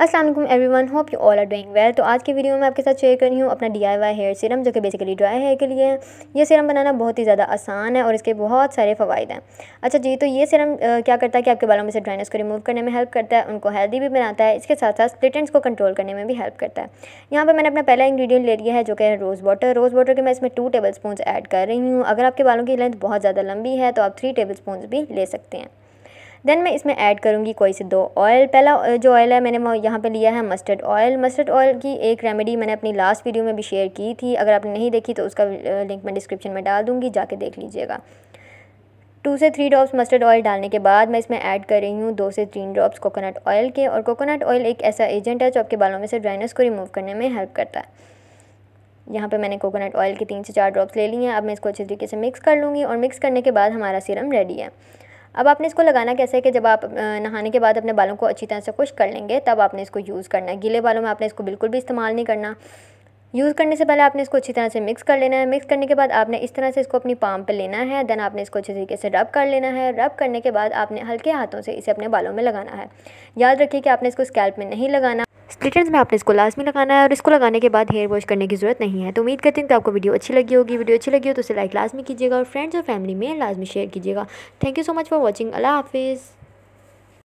Aslam everyone hope you all are doing well तो आज की वीडियो में आपके साथ शेयर कर रही हूँ अपना D I Y hair serum जो कि बेसिकली ड्राई हेयर के लिए है ये सीरम बनाना बहुत ही ज़्यादा आसान है और इसके बहुत सारे फ़ायदे हैं अच्छा जी तो ये सीरम क्या करता है कि आपके बालों में से ड्राइनेस को रिमूव करने में हेल्प करता है उनको हेल्दी भी बनाता है इसके साथ साथ स्प्लिटेंट्स को कंट्रोल करने में भी हेल्प करता है यहाँ पर मैंने अपना पहला इंग्रीडियंट ले लिया है जो कि रोज़ वाटर रोज़ वाटर के मैं इसमें टू टेबल स्पून ऐड कर रही हूँ अगर आपके बालों की लेंथ बहुत ज़्यादा लंबी है तो आप थ्री टेबल स्पून भी ले सकते हैं देन मैं इसमें ऐड करूँगी कोई से दो ऑयल पहला जो ऑयल है मैंने यहाँ पे लिया है मस्टर्ड ऑयल मस्टर्ड ऑयल की एक रेमेडी मैंने अपनी लास्ट वीडियो में भी शेयर की थी अगर आपने नहीं देखी तो उसका लिंक मैं डिस्क्रिप्शन में डाल दूँगी जाके देख लीजिएगा टू से थ्री ड्रॉप्स मस्टर्ड ऑयल डालने के बाद मैं इसमें ऐड कर रही हूँ दो से तीन ड्रॉप्स कोकोनट ऑयल के और कोकोनट ऑयल एक ऐसा एजेंट है जो आपके बालों में से ड्राइनेस को रिमूव करने में हेल्प करता है यहाँ पे मैंने कोकोनट ऑयल के तीन से चार ड्रॉप्स ले लिए हैं अब मैं इसको अच्छे तरीके से मिक्स कर लूँगी और मिक्स करने के बाद हमारा सीरम रेडी है अब आपने इसको लगाना कैसे है कि जब आप नहाने के बाद अपने बालों को अच्छी तरह से खुश कर लेंगे तब आपने इसको यूज़ करना है गीले बालों में आपने इसको बिल्कुल भी इस्तेमाल नहीं करना यूज़ करने से पहले आपने इसको अच्छी तरह से मिक्स कर लेना है मिक्स करने के बाद आपने इस तरह से इसको अपनी पाम पे लेना है देन आपने इसको अच्छे तरीके से रब कर लेना है रब करने के बाद आपने हल्के हाथों से इसे अपने बालों में लगाना है याद रखिए कि आपने इसको स्कैल्प में नहीं लगाना स्प्लिटेंस में आपने इसको लाजमी लगाना है और इसको लगाने के बाद हेयर वॉश करने की ज़रूरत नहीं है तो उम्मीद करती हूँ कि आपको वीडियो अच्छी लगी होगी वीडियो अच्छी लगी हो तो उसे लाइक लाजमी कीजिएगा और फ्रेंड्स और फैमिली में लाजमी शेयर कीजिएगा thank you so much for watching अला हाफिज़